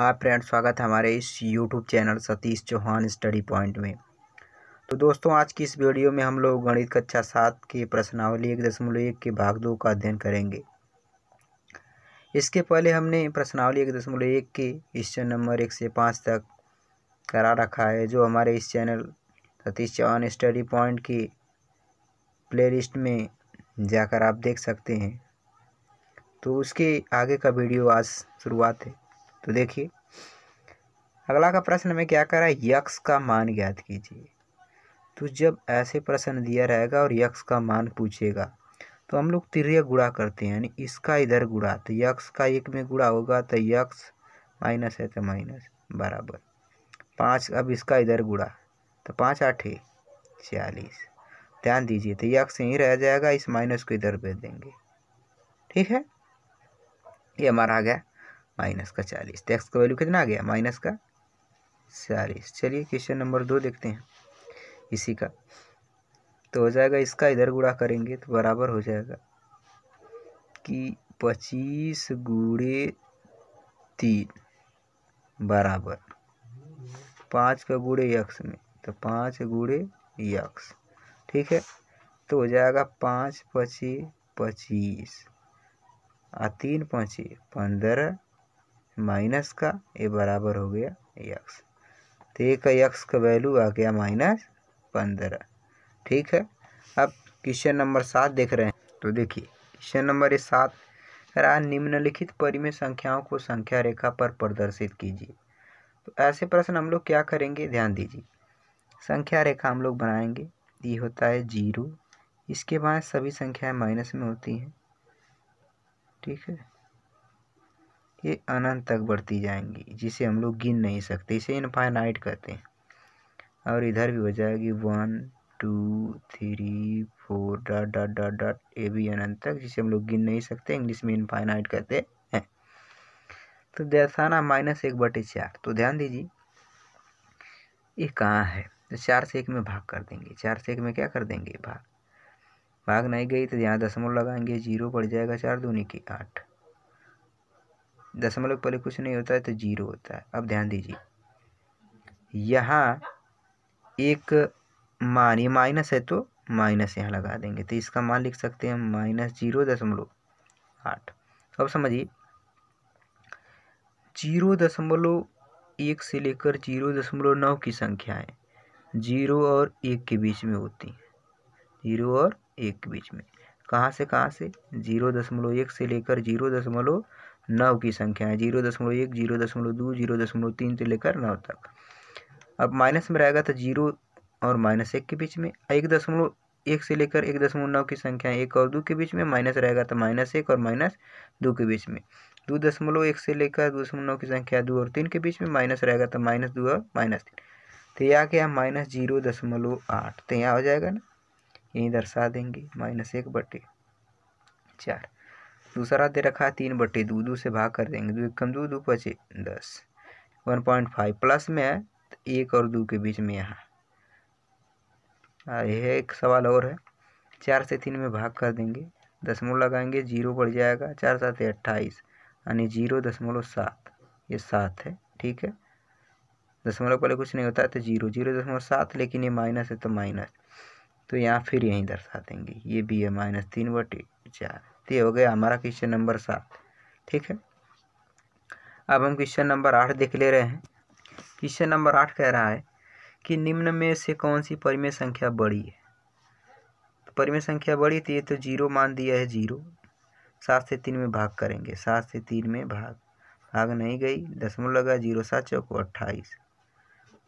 हाँ फ्रेंड स्वागत है हमारे इस YouTube channel Satish Chauhan study point में तो दोस्तों आज की इस वीडियो में हम लोग गणित कक्षा सात के प्रश्नावली एक दशमलव एक के भाग दो का अध्ययन करेंगे इसके पहले हमने प्रश्नावली एक दशमलव एक के क्वेश्चन नंबर एक से पाँच तक करा रखा है जो हमारे इस channel Satish Chauhan study point की प्ले में जाकर आप देख सकते हैं तो उसके आगे का वीडियो आज शुरुआत है तो देखिए अगला का प्रश्न में क्या करा है यक्ष का मान ज्ञात कीजिए तो जब ऐसे प्रश्न दिया रहेगा और यक्ष का मान पूछेगा तो हम लोग तिरय गुड़ा करते हैं यानी इसका इधर गुड़ा तो यक्ष का एक में गुड़ा होगा तो यक्ष माइनस है तो माइनस बराबर पाँच अब इसका इधर गुड़ा तो पाँच आठे छियालीस ध्यान दीजिए तो यक्ष यहीं रह जाएगा इस माइनस को इधर भेज देंगे ठीक है ये हमारा आ गया माइनस का चालीस तो एक्स का वैल्यू कितना आ गया माइनस का चालीस चलिए क्वेश्चन नंबर दो देखते हैं इसी का तो हो जाएगा इसका इधर गुड़ा करेंगे तो बराबर हो जाएगा कि पच्चीस गुड़े तीन बराबर पाँच का गुड़े यक्स में तो पाँच गुड़े यक्स ठीक है तो हो जाएगा पाँच पची पच्चीस आ तीन पची पंद्रह माइनस का ये बराबर हो गया यक्स तो एक का यक्स का वैल्यू आ गया माइनस पंद्रह ठीक है अब क्वेश्चन नंबर सात देख रहे हैं तो देखिए क्वेश्चन नंबर सात रहा निम्नलिखित परिमेय संख्याओं को संख्या रेखा पर प्रदर्शित कीजिए तो ऐसे प्रश्न हम लोग क्या करेंगे ध्यान दीजिए संख्या रेखा हम लोग बनाएंगे ये होता है जीरो इसके बाद सभी संख्याएं माइनस में होती हैं ठीक है ये अनंत तक बढ़ती जाएंगी जिसे हम लोग गिन नहीं सकते इसे इनफाइनाइट कहते हैं और इधर भी हो जाएगी one two three four dot dot dot dot A B अनंत तक जिसे हम लोग गिन नहीं सकते इंग्लिश में इनफाइनाइट कहते हैं तो दर्शाना माइनस एक बटे चार तो ध्यान दीजिए ये कहाँ है तो चार से एक में भाग कर देंगे चार से एक में क्या कर देंगे भाग भाग नहीं गई तो यहाँ दसमलव लगाएंगे जीरो पड़ जाएगा चार दूनी की आठ दशमलव पहले कुछ नहीं होता है तो जीरो होता है अब ध्यान दीजिए यहाँ एक मान ये माइनस है तो माइनस यहाँ लगा देंगे तो इसका मान लिख सकते हैं माइनस जीरो दशमलव आठ अब समझिए जीरो दशमलव एक से लेकर जीरो दशमलव नौ की संख्याएं जीरो और एक के बीच में होती हैं जीरो और एक के बीच में कहाँ से कहाँ से जीरो दशमलव एक से लेकर जीरो दशमलव नौ की संख्या है जीरो दशमलव एक जीरो दशमलव दो जीरो दशमलव तीन से लेकर नौ तक अब माइनस में रहेगा तो जीरो और माइनस एक के बीच में एक दशमलव एक से लेकर एक दशमलव नौ की संख्या एक और दो के बीच में माइनस रहेगा तो माइनस एक और माइनस दो के बीच में दो दशमलव एक से लेकर दो दशमलव नौ की संख्या दो और तीन के बीच में माइनस रहेगा तो माइनस दो और माइनस तीन तो यह क्या माइनस जीरो दशमलव आठ तो यहाँ हो जाएगा ना यहीं दर्शा देंगे माइनस एक बटे चार दूसरा दे रखा है तीन बटे दो दो से भाग कर देंगे दो एक दो दो पचे दस वन पॉइंट फाइव प्लस में है तो एक और दो के बीच में यहाँ हाँ, यह एक सवाल और है चार से तीन में भाग कर देंगे दसमलव लगाएंगे जीरो बढ़ जाएगा चार सात अट्ठाईस यानी जीरो दशमलव सात ये सात है ठीक है दसमलव पहले कुछ नहीं होता है तो जीरो जीरो दशमलव सात लेकिन ये माइनस है तो माइनस तो यहाँ फिर यहीं दर्शा देंगे ये भी है माइनस तीन बटे चार तो ये हो गया हमारा क्वेश्चन नंबर सात ठीक है अब हम क्वेश्चन नंबर आठ देख ले रहे हैं क्वेश्चन नंबर आठ कह रहा है कि निम्न में से कौन सी परिमेय संख्या बड़ी है तो परिमेय संख्या बड़ी थी तो, तो जीरो मान दिया है जीरो सात से तीन में भाग करेंगे सात से तीन में भाग भाग नहीं गई दसमलव लगा जीरो सात चौको अट्ठाईस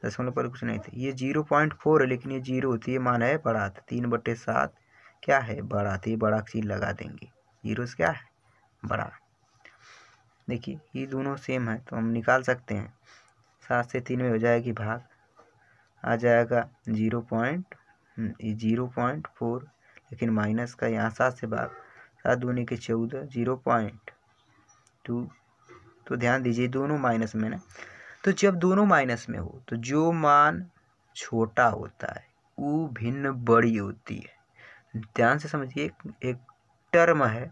दसमलव पर कुछ नहीं था ये जीरो पॉइंट फोर है लेकिन ये जीरो होती है मान है बड़ा तो तीन बटे सात क्या है बड़ा तो ये बड़ा चीज लगा देंगे से क्या है बड़ा देखिए ये दोनों सेम है तो हम निकाल सकते हैं सात से तीन में हो जाएगी भाग आ जाएगा zero point zero point four लेकिन माइनस का यहाँ सात से भाग सात दूनी के चौदह जीरो पॉइंट टू तो ध्यान दीजिए दोनों माइनस में ना तो जब दोनों माइनस में हो तो जो मान छोटा होता है वो भिन्न बड़ी होती है ध्यान से समझिए एक टर्म है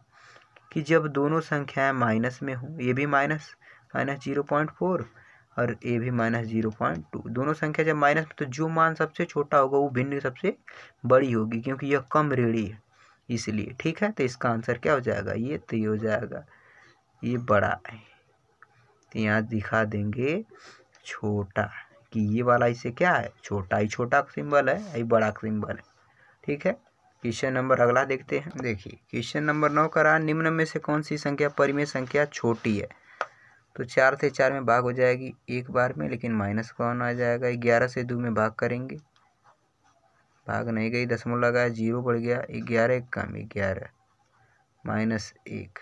कि जब दोनों संख्याएं माइनस में हो ये भी minus minus zero point four और ए भी माइनस जीरो पॉइंट टू दोनों संख्या जब माइनस में तो जो मान सबसे छोटा होगा वो भिन्न सबसे बड़ी होगी क्योंकि यह कम रेड़ी है इसलिए ठीक है तो इसका आंसर क्या हो जाएगा ये तो ये हो जाएगा ये बड़ा है तो यहाँ दिखा देंगे छोटा कि ये वाला इसे क्या है छोटा ही छोटा सिंबल है ये बड़ा सिंबल है ठीक है क्वेश्चन नंबर अगला देखते हैं देखिए क्वेश्चन नंबर नौ करा निम्न में से कौन सी संख्या परिमेय संख्या छोटी है तो चार से चार में भाग हो जाएगी एक बार में लेकिन माइनस कौन आ जाएगा ग्यारह से दो में भाग करेंगे भाग नहीं गई दसमो लगाया जीरो बढ़ गया ग्यारह एक कम ग्यारह माइनस एक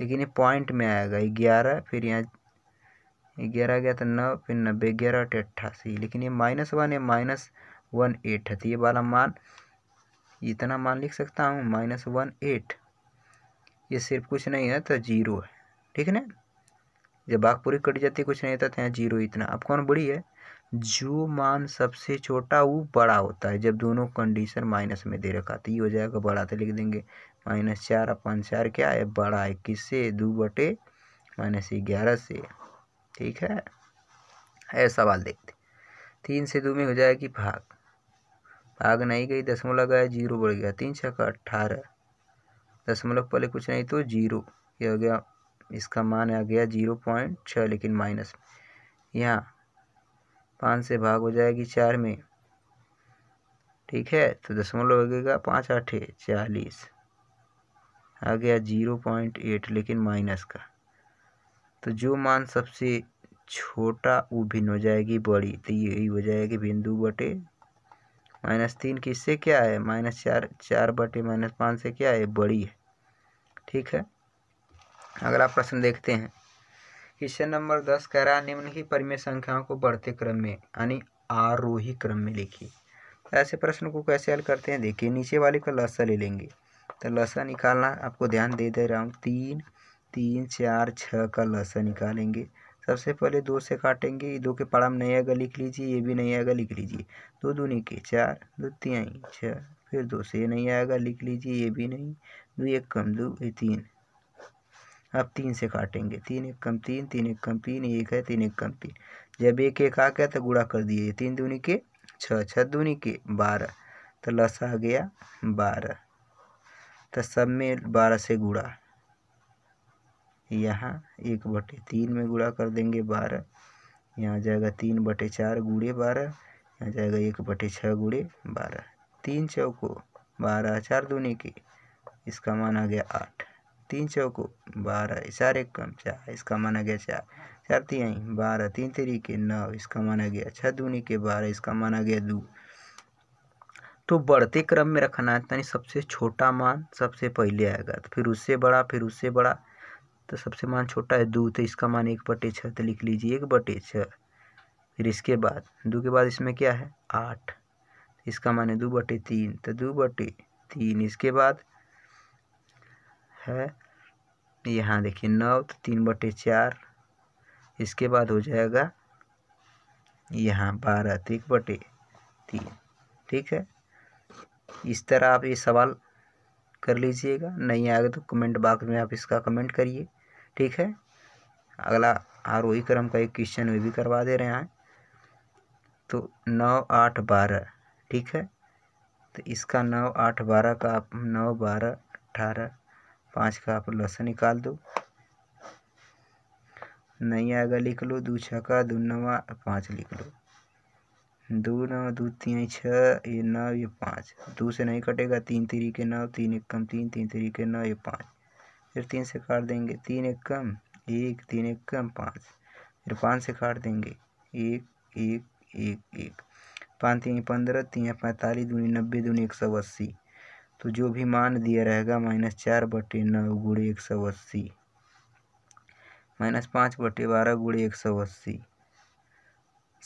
लेकिन ये पॉइंट में आएगा ग्यारह फिर यहाँ ग्यारह गया तो नौ फिर नब्बे ग्यारह अट्ठासी लेकिन ये माइनस वन है माइनस वन एट है तो ये वाला मान इतना मान लिख सकता हूँ माइनस वन एट ये सिर्फ कुछ नहीं है तो जीरो है ठीक है ना जब बाघ पूरी कट जाती है कुछ नहीं होता तो यहाँ जीरो इतना अब कौन बड़ी है जो मान सबसे छोटा वो बड़ा होता है जब दोनों कंडीशन माइनस में दे रखा तो ये हो जाएगा बड़ा तो लिख देंगे माइनस चार पाँच चार क्या है बड़ा है किससे दो बटे माइनस ग्यारह से ठीक है ऐसा सवाल देखते तीन से दो में हो जाएगी भाग आग नहीं गई दशमलव लगाया जीरो बढ़ गया तीन छः का अट्ठारह दसमलव पहले कुछ नहीं तो जीरो ये हो गया इसका मान आ गया जीरो पॉइंट छः लेकिन माइनस यहाँ पाँच से भाग हो जाएगी चार में ठीक है तो दसमलव लगेगा पाँच आठे चालीस आ गया जीरो पॉइंट एट लेकिन माइनस का तो जो मान सबसे छोटा वो भिन्न हो जाएगी बड़ी तो यही हो जाएगी बिंदु बटे माइनस तीन किससे क्या है माइनस चार चार बटे माइनस पाँच से क्या है बड़ी है ठीक है अगला प्रश्न देखते हैं क्वेश्चन नंबर दस कह रहा निम्न की परिमेय संख्याओं को बढ़ते क्रम में यानी आरोही क्रम में लिखिए तो ऐसे प्रश्न को कैसे हल करते हैं देखिए नीचे वाले का लसा ले लेंगे तो लसा निकालना आपको ध्यान दे दे रहा हूँ तीन तीन चार छः का लसा निकालेंगे सबसे पहले दो से काटेंगे दो के पड़ा में नया लिख लीजिए ये भी नया आएगा लिख लीजिए दो दूनी के चार दो तीन छः फिर दो से ये नहीं आएगा लिख लीजिए ये भी नहीं दो एक कम दो ये तीन अब तीन से काटेंगे तीन एक कम तीन तीन एक कम तीन एक है तीन एक कम तीन जब एक एक आ गया तो गुड़ा कर दिए तीन दूनी के छः छः दूनी के बारह तो लस आ गया बारह तो सब में बारह से गुड़ा यहाँ एक बटे तीन में गुणा कर देंगे बारह यहाँ जाएगा तीन बटे चार गुड़े बारह यहाँ जाएगा एक बटे छः गुड़े बारह तीन चौको बारह चार दूनी की इसका मान आ गया आठ तीन चौको बारह चार एक कम चार इसका मान आ गया चार चार तिहाई बारह तीन तरीके नौ इसका मान आ गया छः दूनी के बारह इसका मान आ गया दो तो बढ़ते क्रम में रखना है यानी सबसे छोटा मान सबसे पहले आएगा तो फिर उससे बड़ा फिर उससे बड़ा तो सबसे मान छोटा है दो तो इसका मान एक बटे छः तो लिख लीजिए एक बटे छः फिर इसके बाद दो के बाद इसमें क्या है आठ इसका मान है दो बटे तीन तो दो बटे तीन इसके बाद है यहाँ देखिए नौ तो तीन बटे चार इसके बाद हो जाएगा यहाँ बारह तो एक बटे तीन ठीक है इस तरह आप ये सवाल कर लीजिएगा नहीं आएगा तो कमेंट बॉक्स में आप इसका कमेंट करिए ठीक है अगला आरोही क्रम का एक क्वेश्चन भी करवा दे रहे हैं तो नौ आठ बारह ठीक है तो इसका नौ आठ बारह का आप नौ बारह अट्ठारह पाँच का आप लसन निकाल दो नहीं आएगा लिख लो दो छका दो नवा पाँच लिख लो दो नौ दो तीन छः ये नौ ये पाँच दो से नहीं कटेगा तीन तीन के नौ तीन एक कम तीन तीन तीन के नौ ये पाँच फिर तीन से काट देंगे तीन एक कम एक तीन एक कम पाँच फिर पाँच से काट देंगे एक एक एक एक पाँच तीन पंद्रह तीन पैंतालीस दूनी नब्बे दूनी एक सौ अस्सी तो जो भी मान दिया रहेगा माइनस चार बटे नौ गुड़े एक सौ अस्सी माइनस पाँच बटे बारह गुड़े एक सौ अस्सी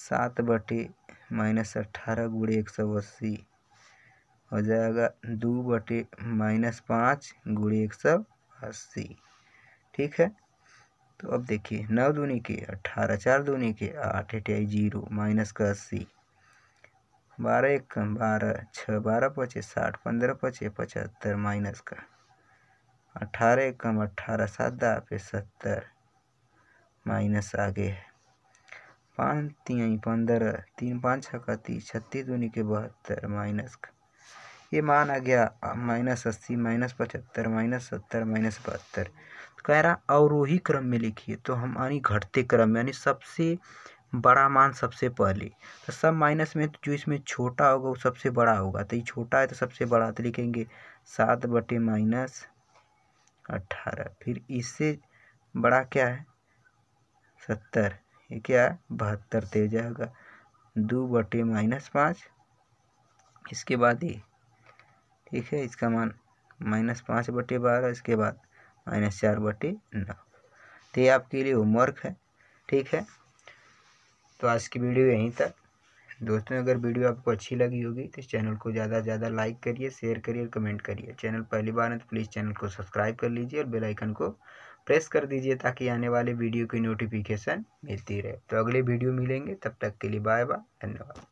सात बटे माइनस अट्ठारह गुड़े एक सौ अस्सी हो जाएगा दो बटे माइनस पाँच गुड़े एक सौ अस्सी ठीक है तो अब देखिए नौ दूनी के अट्ठारह चार दूनी के आठ एट आई जीरो माइनस का अस्सी बारह एक बारह छः बारह पचे साठ पंद्रह पचे पचहत्तर माइनस का अट्ठारह एक कम अट्ठारह सात पे सत्तर माइनस आगे है पाँच तिहाई पंद्रह तीन पाँच छत्तीस छत्तीस दूनी के बहत्तर माइनस ये मान आ गया माइनस अस्सी माइनस पचहत्तर माइनस सत्तर माइनस बहत्तर तो कह रहा अवरोही क्रम में लिखिए तो हम यानी घटते क्रम यानी सबसे बड़ा मान सबसे पहले तो सब माइनस में तो जो इसमें छोटा होगा वो सबसे बड़ा होगा तो ये छोटा है तो सबसे बड़ा तो लिखेंगे सात बटे माइनस अट्ठारह फिर इससे बड़ा क्या है सत्तर ये क्या है बहत्तर तेज जाएगा दो बटे माइनस पाँच इसके बाद ये ठीक है इसका मान माइनस पाँच बटे बारह इसके बाद माइनस चार बटे नौ तो ये आपके लिए होमवर्क है ठीक है तो आज की वीडियो यहीं तक दोस्तों अगर वीडियो आपको अच्छी लगी होगी तो चैनल को ज़्यादा से ज़्यादा लाइक करिए शेयर करिए और कमेंट करिए चैनल पहली बार है तो प्लीज़ चैनल को सब्सक्राइब कर लीजिए और बेल आइकन को प्रेस कर दीजिए ताकि आने वाले वीडियो की नोटिफिकेशन मिलती रहे तो अगले वीडियो मिलेंगे तब तक के लिए बाय बाय धन्यवाद